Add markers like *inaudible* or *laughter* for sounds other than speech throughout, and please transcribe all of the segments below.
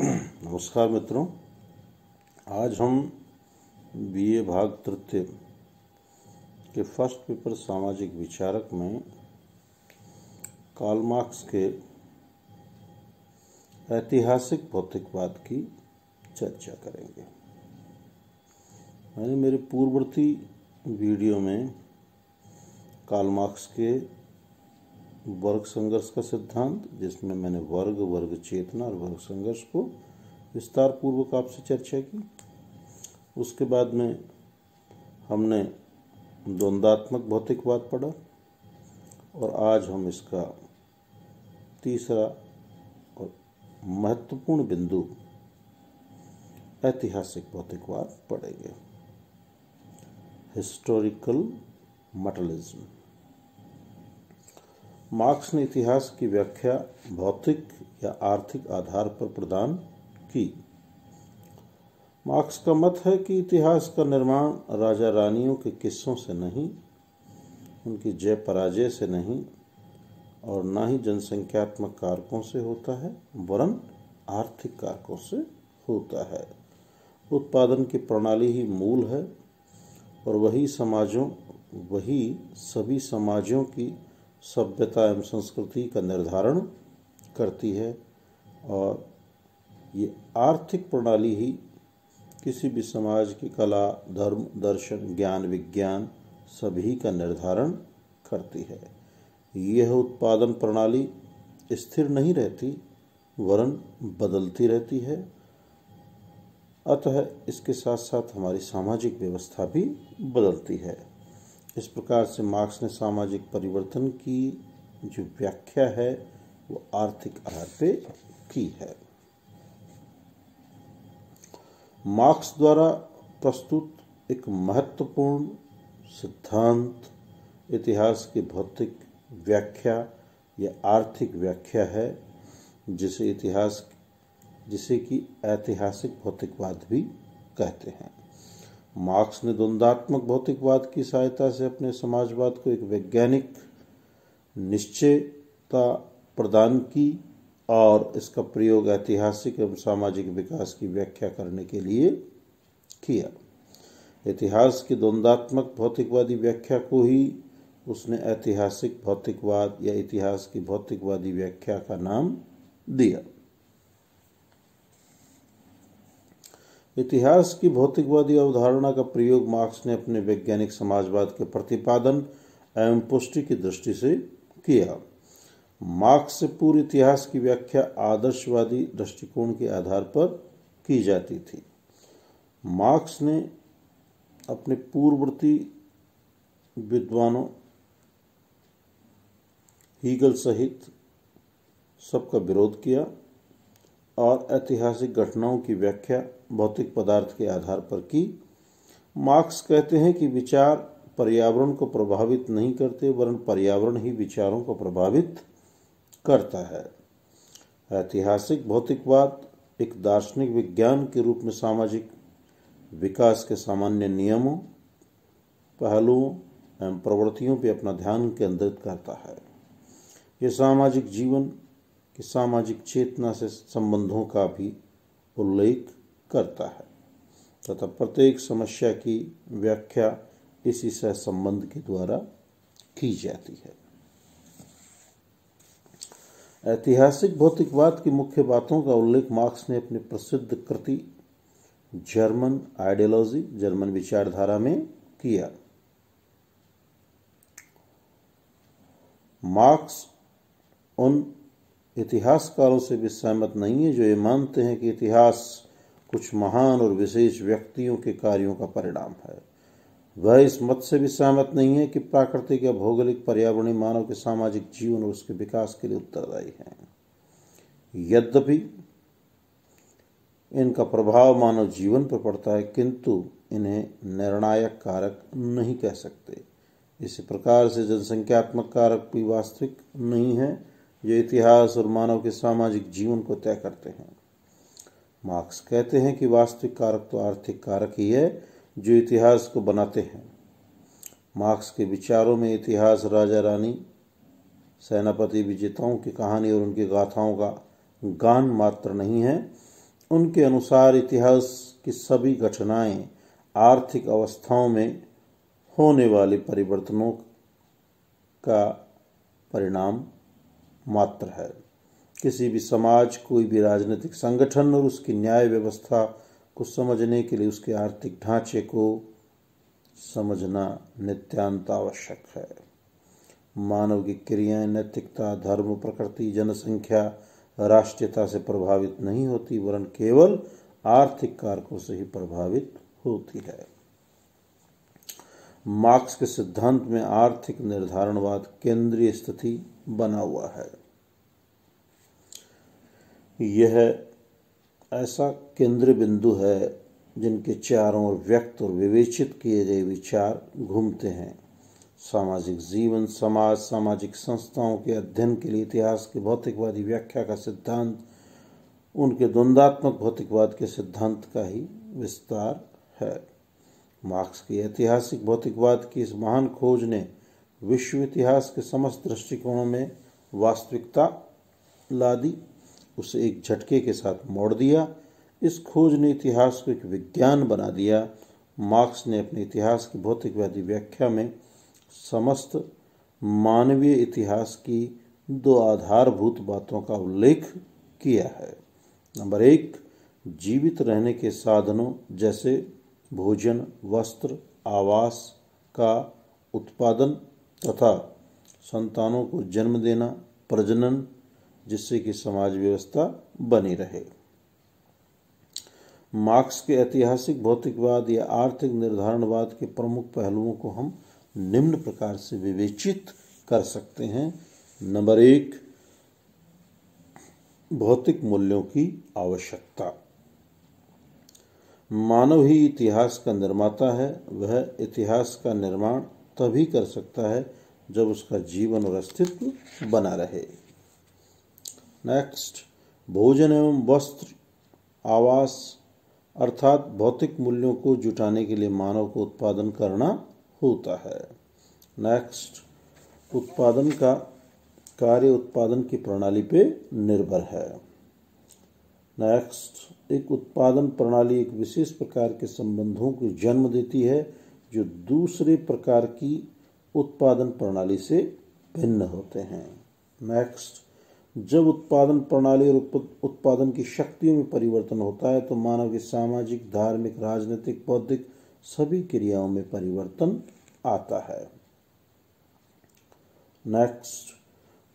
नमस्कार मित्रों आज हम बीए भाग तृतीय के फर्स्ट पेपर सामाजिक विचारक में कार्ल मार्क्स के ऐतिहासिक भौतिकवाद की चर्चा करेंगे मैंने मेरे पूर्ववर्ती वीडियो में कार्ल मार्क्स के वर्ग संघर्ष का सिद्धांत जिसमें मैंने वर्ग वर्ग चेतना और वर्ग संघर्ष को विस्तार पूर्वक आपसे चर्चा की उसके बाद में हमने द्वंद्वात्मक भौतिकवाद पढ़ा और आज हम इसका तीसरा और महत्वपूर्ण बिंदु ऐतिहासिक भौतिकवाद पढ़ेंगे हिस्टोरिकल मटलिज्म मार्क्स ने इतिहास की व्याख्या भौतिक या आर्थिक आधार पर प्रदान की मार्क्स का मत है कि इतिहास का निर्माण राजा रानियों के किस्सों से नहीं उनकी जय पराजय से नहीं और ना ही जनसंख्यात्मक कारकों से होता है वरन आर्थिक कारकों से होता है उत्पादन की प्रणाली ही मूल है और वही समाजों वही सभी समाजों की सभ्यता एवं संस्कृति का निर्धारण करती है और ये आर्थिक प्रणाली ही किसी भी समाज की कला धर्म दर्शन ज्ञान विज्ञान सभी का निर्धारण करती है यह उत्पादन प्रणाली स्थिर नहीं रहती वरन बदलती रहती है अतः इसके साथ साथ हमारी सामाजिक व्यवस्था भी बदलती है इस प्रकार से मार्क्स ने सामाजिक परिवर्तन की जो व्याख्या है वो आर्थिक आधार पे की है मार्क्स द्वारा प्रस्तुत एक महत्वपूर्ण सिद्धांत इतिहास की भौतिक व्याख्या या आर्थिक व्याख्या है जिसे इतिहास जिसे कि ऐतिहासिक भौतिकवाद भी कहते हैं मार्क्स ने द्वंदात्मक भौतिकवाद की सहायता से अपने समाजवाद को एक वैज्ञानिक निश्चयता प्रदान की और इसका प्रयोग ऐतिहासिक एवं सामाजिक विकास की व्याख्या करने के लिए किया इतिहास की द्वंदात्मक भौतिकवादी व्याख्या को ही उसने ऐतिहासिक भौतिकवाद या इतिहास की भौतिकवादी व्याख्या का नाम दिया इतिहास की भौतिकवादी अवधारणा का प्रयोग मार्क्स ने अपने वैज्ञानिक समाजवाद के प्रतिपादन एवं पुष्टि की दृष्टि से किया मार्क्स से पूरे इतिहास की व्याख्या आदर्शवादी दृष्टिकोण के आधार पर की जाती थी मार्क्स ने अपने पूर्ववर्ती विद्वानों हीगल सहित सबका विरोध किया और ऐतिहासिक घटनाओं की व्याख्या भौतिक पदार्थ के आधार पर की मार्क्स कहते हैं कि विचार पर्यावरण को प्रभावित नहीं करते वरन पर्यावरण ही विचारों को प्रभावित करता है ऐतिहासिक भौतिकवाद एक दार्शनिक विज्ञान के रूप में सामाजिक विकास के सामान्य नियमों पहलुओं एवं प्रवृत्तियों पर अपना ध्यान केंद्रित करता है ये सामाजिक जीवन कि सामाजिक चेतना से संबंधों का भी उल्लेख करता है तथा प्रत्येक समस्या की व्याख्या इसी सह संबंध के द्वारा की जाती है ऐतिहासिक भौतिकवाद की मुख्य बातों का उल्लेख मार्क्स ने अपनी प्रसिद्ध कृति जर्मन आइडियोलॉजी जर्मन विचारधारा में किया मार्क्स उन इतिहासकारों से भी सहमत नहीं है जो ये मानते हैं कि इतिहास कुछ महान और विशेष व्यक्तियों के कार्यों का परिणाम है वह इस मत से भी सहमत नहीं है कि प्राकृतिक या भौगोलिक पर्यावरणीय मानव के सामाजिक जीवन और उसके विकास के लिए उत्तरदायी हैं यद्यपि इनका प्रभाव मानव जीवन पर पड़ता है किंतु इन्हें निर्णायक कारक नहीं कह सकते इसी प्रकार से जनसंख्यात्मक कारक भी वास्तविक नहीं है ये इतिहास और मानव के सामाजिक जीवन को तय करते हैं मार्क्स कहते हैं कि वास्तविक कारक तो आर्थिक कारक ही है जो इतिहास को बनाते हैं मार्क्स के विचारों में इतिहास राजा रानी सेनापति विजेताओं की कहानी और उनकी गाथाओं का गान मात्र नहीं है उनके अनुसार इतिहास की सभी घटनाएं आर्थिक अवस्थाओं में होने वाले परिवर्तनों का परिणाम मात्र है किसी भी समाज कोई भी राजनीतिक संगठन और उसकी न्याय व्यवस्था को समझने के लिए उसके आर्थिक ढांचे को समझना नित्यांत आवश्यक है मानव की क्रियाएं नैतिकता धर्म प्रकृति जनसंख्या राष्ट्रीयता से प्रभावित नहीं होती वरन केवल आर्थिक कारकों से ही प्रभावित होती है मार्क्स के सिद्धांत में आर्थिक निर्धारणवाद केंद्रीय स्थिति बना हुआ है यह ऐसा केंद्र बिंदु है जिनके चारों ओर व्यक्त और विवेचित किए गए विचार घूमते हैं सामाजिक जीवन समाज सामाजिक संस्थाओं के अध्ययन के लिए इतिहास की भौतिकवादी व्याख्या का सिद्धांत उनके द्वंद्वात्मक भौतिकवाद के सिद्धांत का ही विस्तार है मार्क्स की ऐतिहासिक भौतिकवाद की इस महान खोज ने विश्व इतिहास के समस्त दृष्टिकोणों में वास्तविकता ला दी उसे एक झटके के साथ मोड़ दिया इस खोज ने इतिहास को एक विज्ञान बना दिया मार्क्स ने अपने इतिहास की भौतिकवादी व्याख्या में समस्त मानवीय इतिहास की दो आधारभूत बातों का उल्लेख किया है नंबर एक जीवित रहने के साधनों जैसे भोजन वस्त्र आवास का उत्पादन तथा संतानों को जन्म देना प्रजनन जिससे कि समाज व्यवस्था बनी रहे मार्क्स के ऐतिहासिक भौतिकवाद या आर्थिक निर्धारणवाद के प्रमुख पहलुओं को हम निम्न प्रकार से विवेचित कर सकते हैं नंबर एक भौतिक मूल्यों की आवश्यकता मानव ही इतिहास का निर्माता है वह इतिहास का निर्माण तभी कर सकता है जब उसका जीवन और अस्तित्व बना रहे नेक्स्ट भोजन एवं वस्त्र आवास अर्थात भौतिक मूल्यों को जुटाने के लिए मानव को उत्पादन करना होता है नेक्स्ट उत्पादन का कार्य उत्पादन की प्रणाली पे निर्भर है नेक्स्ट एक उत्पादन प्रणाली एक विशेष प्रकार के संबंधों को जन्म देती है जो दूसरे प्रकार की उत्पादन प्रणाली से भिन्न होते हैं नेक्स्ट जब उत्पादन प्रणाली और उत्पादन की शक्तियों में परिवर्तन होता है तो मानव के सामाजिक धार्मिक राजनीतिक बौद्धिक सभी क्रियाओं में परिवर्तन आता है नेक्स्ट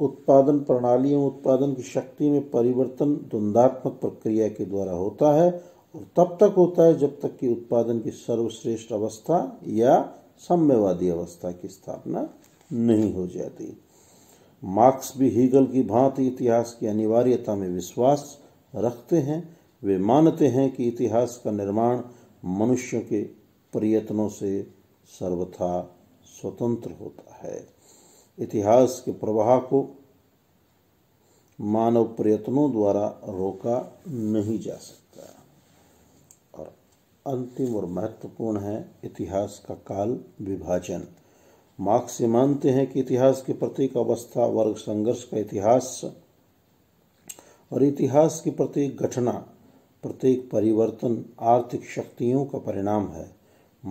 उत्पादन प्रणालियों उत्पादन की शक्ति में परिवर्तन द्वंदात्मक प्रक्रिया के द्वारा होता है और तब तक होता है जब तक कि उत्पादन की सर्वश्रेष्ठ अवस्था या साम्यवादी अवस्था की स्थापना नहीं हो जाती मार्क्स भी हीगल की भांति इतिहास की अनिवार्यता में विश्वास रखते हैं वे मानते हैं कि इतिहास का निर्माण मनुष्य के प्रयत्नों से सर्वथा स्वतंत्र होता है इतिहास के प्रवाह को मानव प्रयत्नों द्वारा रोका नहीं जा सकता और अंतिम और महत्वपूर्ण है इतिहास का काल विभाजन मार्क्स से मानते हैं कि इतिहास के प्रत्येक अवस्था वर्ग संघर्ष का इतिहास और इतिहास की प्रत्येक घटना प्रत्येक परिवर्तन आर्थिक शक्तियों का परिणाम है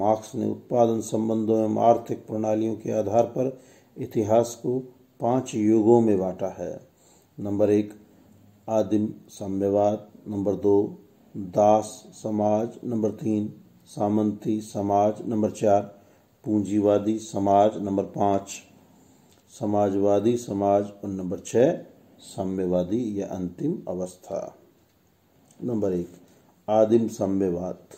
मार्क्स ने उत्पादन संबंधों एवं आर्थिक प्रणालियों के आधार पर इतिहास को पांच युगों में बांटा है नंबर एक आदिम साम्यवाद नंबर दो दास समाज नंबर तीन सामंती समाज नंबर चार पूंजीवादी समाज नंबर पाँच समाजवादी समाज और नंबर छः साम्यवादी या अंतिम अवस्था नंबर एक आदिम साम्यवाद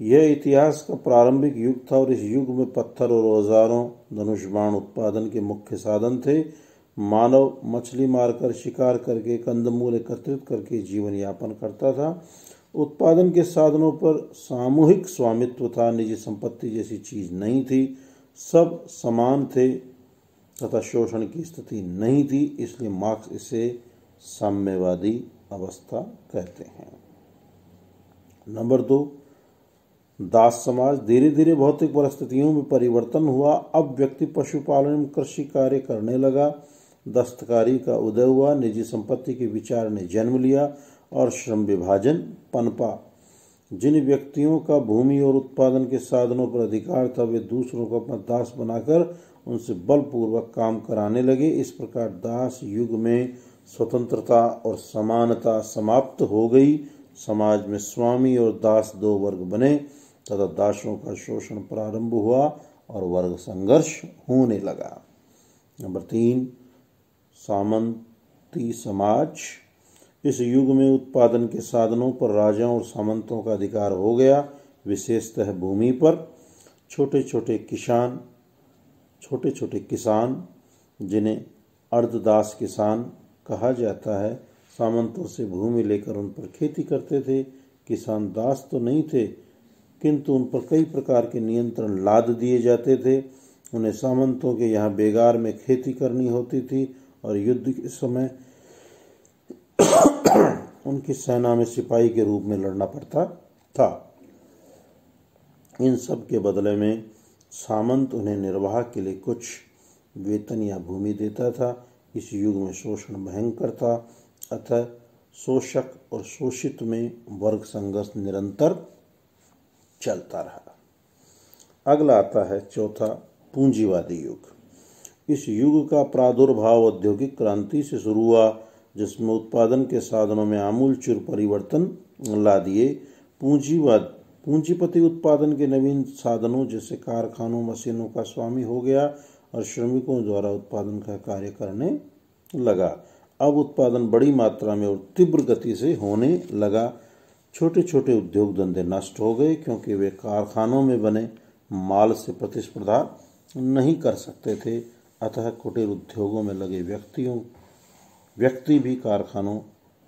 यह इतिहास का प्रारंभिक युग था और इस युग में पत्थर और औजारों धनुष बाण उत्पादन के मुख्य साधन थे मानव मछली मारकर शिकार करके कंदमूल एकत्रित करके जीवन यापन करता था उत्पादन के साधनों पर सामूहिक स्वामित्व था निजी संपत्ति जैसी चीज नहीं थी सब समान थे तथा शोषण की स्थिति नहीं थी इसलिए मार्क्स इसे साम्यवादी अवस्था कहते हैं नंबर दो दास समाज धीरे धीरे भौतिक परिस्थितियों में परिवर्तन हुआ अब व्यक्ति पशुपालन एवं कृषि कार्य करने लगा दस्तकारी का उदय हुआ निजी संपत्ति के विचार ने जन्म लिया और श्रम विभाजन पनपा जिन व्यक्तियों का भूमि और उत्पादन के साधनों पर अधिकार था वे दूसरों को अपना दास बनाकर उनसे बलपूर्वक काम कराने लगे इस प्रकार दास युग में स्वतंत्रता और समानता समाप्त हो गई समाज में स्वामी और दास दो वर्ग बने तथा दासों का शोषण प्रारंभ हुआ और वर्ग संघर्ष होने लगा नंबर तीन सामंती समाज इस युग में उत्पादन के साधनों पर राजाओं और सामंतों का अधिकार हो गया विशेषतः भूमि पर छोटे छोटे किसान छोटे छोटे किसान जिन्हें अर्धदास किसान कहा जाता है सामंतों से भूमि लेकर उन पर खेती करते थे किसान दास तो नहीं थे किंतु उन पर कई प्रकार के नियंत्रण लाद दिए जाते थे उन्हें सामंतों के यहाँ बेगार में खेती करनी होती थी और युद्ध के समय *coughs* उनकी सेना में सिपाही के रूप में लड़ना पड़ता था इन सब के बदले में सामंत उन्हें निर्वाह के लिए कुछ वेतन या भूमि देता था इस युग में शोषण भयंकर था अतः शोषक और शोषित में वर्ग संघर्ष निरंतर चलता रहा अगला आता है चौथा पूंजीवादी युग इस युग का प्रादुर्भाव औद्योगिक क्रांति से शुरू हुआ जिसमें उत्पादन के साधनों में आमूलचूर परिवर्तन ला दिए पूंजीवाद पूंजीपति उत्पादन के नवीन साधनों जैसे कारखानों मशीनों का स्वामी हो गया और श्रमिकों द्वारा उत्पादन का कार्य करने लगा अब उत्पादन बड़ी मात्रा में और तीव्र गति से होने लगा छोटे छोटे उद्योग धंधे नष्ट हो गए क्योंकि वे कारखानों में बने माल से प्रतिस्पर्धा नहीं कर सकते थे अतः कुटीर उद्योगों में लगे व्यक्तियों व्यक्ति भी कारखानों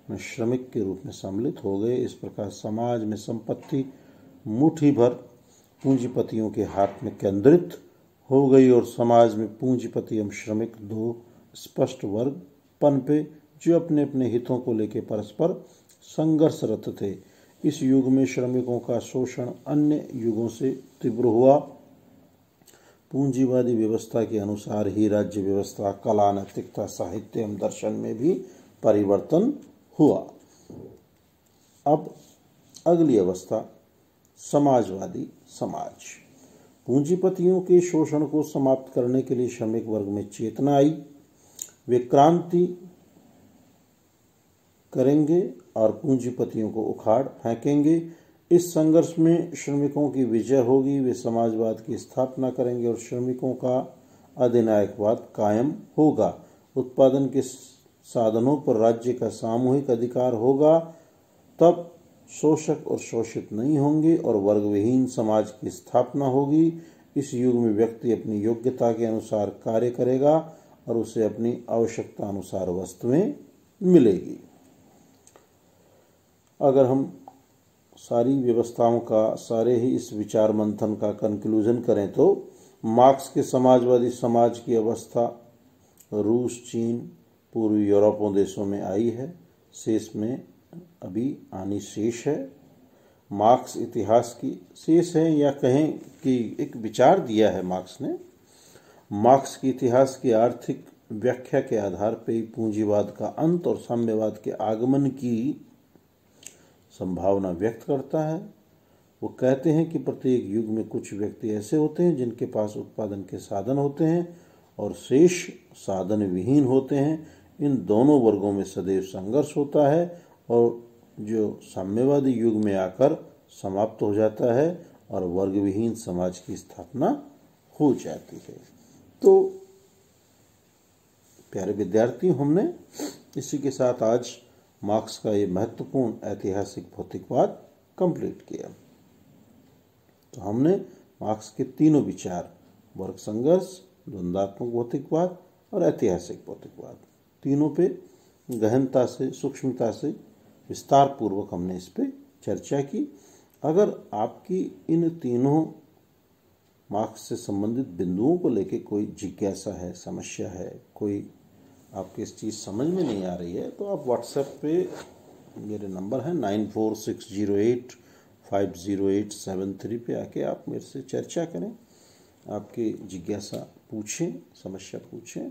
में श्रमिक के रूप में सम्मिलित हो गए इस प्रकार समाज में संपत्ति मुठ्ठी भर पूंजीपतियों के हाथ में केंद्रित हो गई और समाज में पूंजीपति एवं श्रमिक दो स्पष्ट वर्ग पनपे जो अपने अपने हितों को लेकर परस्पर संघर्षरत थे इस युग में श्रमिकों का शोषण अन्य युगों से तीव्र हुआ पूंजीवादी व्यवस्था के अनुसार ही राज्य व्यवस्था कला नैतिकता साहित्य एवं दर्शन में भी परिवर्तन हुआ अब अगली अवस्था समाजवादी समाज पूंजीपतियों के शोषण को समाप्त करने के लिए श्रमिक वर्ग में चेतना आई वे क्रांति करेंगे और पूंजीपतियों को उखाड़ फेंकेंगे इस संघर्ष में श्रमिकों की विजय होगी वे समाजवाद की स्थापना करेंगे और श्रमिकों का अधिनायकवाद कायम होगा उत्पादन के साधनों पर राज्य का सामूहिक अधिकार होगा तब शोषक और शोषित नहीं होंगे और वर्गविहीन समाज की स्थापना होगी इस युग में व्यक्ति अपनी योग्यता के अनुसार कार्य करेगा और उसे अपनी आवश्यकता अनुसार वस्तुएं मिलेगी अगर हम सारी व्यवस्थाओं का सारे ही इस विचार मंथन का कंक्लूजन करें तो मार्क्स के समाजवादी समाज की अवस्था रूस चीन पूर्वी यूरोपों देशों में आई है शेष में अभी आनी शेष है मार्क्स इतिहास की शेष है या कहें कि एक विचार दिया है मार्क्स ने मार्क्स की इतिहास की आर्थिक व्याख्या के आधार पर पूंजीवाद का अंत और साम्यवाद के आगमन की संभावना व्यक्त करता है वो कहते हैं कि प्रत्येक युग में कुछ व्यक्ति ऐसे होते हैं जिनके पास उत्पादन के साधन होते हैं और शेष साधन विहीन होते हैं इन दोनों वर्गों में सदैव संघर्ष होता है और जो साम्यवादी युग में आकर समाप्त हो जाता है और वर्ग विहीन समाज की स्थापना हो जाती है तो प्यारे विद्यार्थी हमने इसी के साथ आज मार्क्स का ये महत्वपूर्ण ऐतिहासिक भौतिकवाद कंप्लीट किया तो हमने मार्क्स के तीनों विचार वर्ग संघर्ष द्वंदात्मक भौतिकवाद और ऐतिहासिक भौतिकवाद तीनों पे गहनता से सूक्ष्मता से विस्तार पूर्वक हमने इस पर चर्चा की अगर आपकी इन तीनों मार्क्स से संबंधित बिंदुओं को लेकर कोई जिज्ञासा है समस्या है कोई आपकी इस चीज़ समझ में नहीं आ रही है तो आप व्हाट्सएप पे मेरे नंबर है nine four six zero eight five zero eight seven three पे आके आप मेरे से चर्चा करें आपकी जिज्ञासा पूछें समस्या पूछें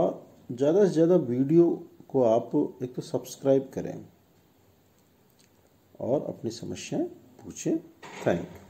और ज़्यादा से ज़्यादा वीडियो को आप एक तो सब्सक्राइब करें और अपनी समस्याएं पूछें थैंक यू